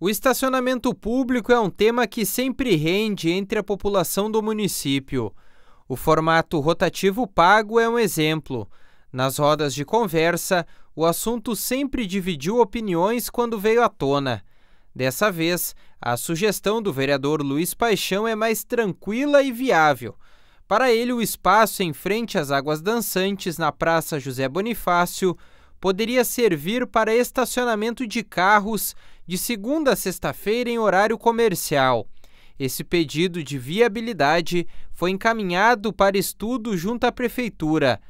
O estacionamento público é um tema que sempre rende entre a população do município. O formato rotativo pago é um exemplo. Nas rodas de conversa, o assunto sempre dividiu opiniões quando veio à tona. Dessa vez, a sugestão do vereador Luiz Paixão é mais tranquila e viável. Para ele, o espaço em frente às Águas Dançantes, na Praça José Bonifácio, poderia servir para estacionamento de carros de segunda a sexta-feira em horário comercial. Esse pedido de viabilidade foi encaminhado para estudo junto à Prefeitura.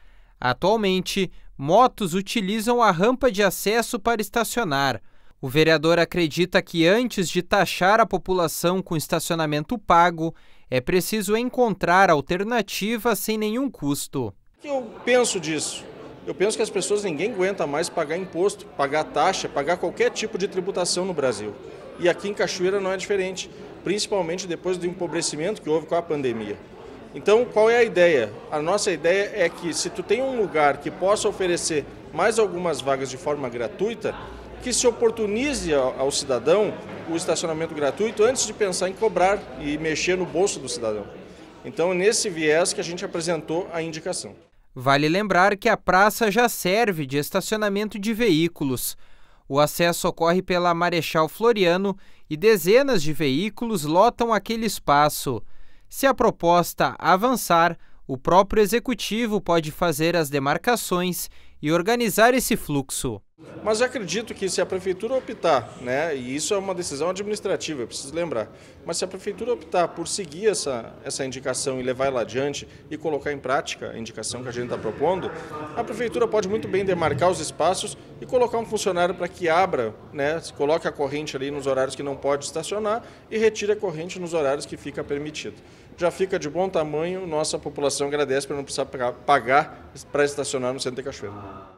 Atualmente, motos utilizam a rampa de acesso para estacionar. O vereador acredita que antes de taxar a população com estacionamento pago, é preciso encontrar alternativa sem nenhum custo. Eu penso disso. Eu penso que as pessoas, ninguém aguenta mais pagar imposto, pagar taxa, pagar qualquer tipo de tributação no Brasil. E aqui em Cachoeira não é diferente, principalmente depois do empobrecimento que houve com a pandemia. Então, qual é a ideia? A nossa ideia é que se tu tem um lugar que possa oferecer mais algumas vagas de forma gratuita, que se oportunize ao cidadão o estacionamento gratuito antes de pensar em cobrar e mexer no bolso do cidadão. Então, é nesse viés que a gente apresentou a indicação. Vale lembrar que a praça já serve de estacionamento de veículos. O acesso ocorre pela Marechal Floriano e dezenas de veículos lotam aquele espaço. Se a proposta avançar, o próprio executivo pode fazer as demarcações e organizar esse fluxo. Mas acredito que se a prefeitura optar, né, e isso é uma decisão administrativa, eu preciso lembrar, mas se a prefeitura optar por seguir essa, essa indicação e levar ela adiante e colocar em prática a indicação que a gente está propondo, a prefeitura pode muito bem demarcar os espaços e colocar um funcionário para que abra, né, coloque a corrente ali nos horários que não pode estacionar e retire a corrente nos horários que fica permitido. Já fica de bom tamanho, nossa população agradece para não precisar pagar para estacionar no centro de Cachoeira.